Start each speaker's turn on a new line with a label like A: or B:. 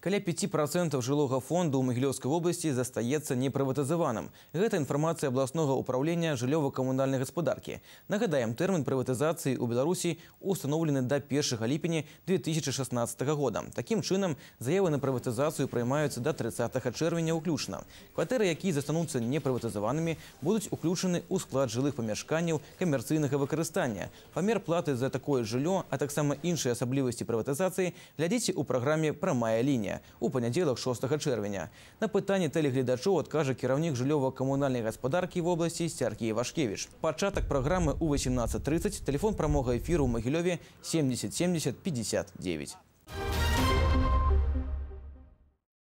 A: Каля 5% жылога фонду ў Магілёўскай области застаецца непрыватызаваным. Гэта информация областного управления жыллёва-камунальнай господарки. Нагадаем, термин приватизации у Беларуси установлены до 1 липня 2016 года. Таким чином заявы на приватизацию принимаются до 30 чэрвеня ўключна. Кватэры, которые застануцца непрыватызаванымі, будут уключаны у склад жылых памяшканняў камерцыйнага выкарыстання. Помер платы за такое жилье, а так само іншыя особливости приватизации, глядзіце у праграме «Прамая линия січня у понеділок, 6 червня. На питання телеглядачу откаже керівник жильово-комунальної господарки в області Сергій Вашкевич. Початок програми у 18.30, телефон промога ефіру у Могильові 70 70 59.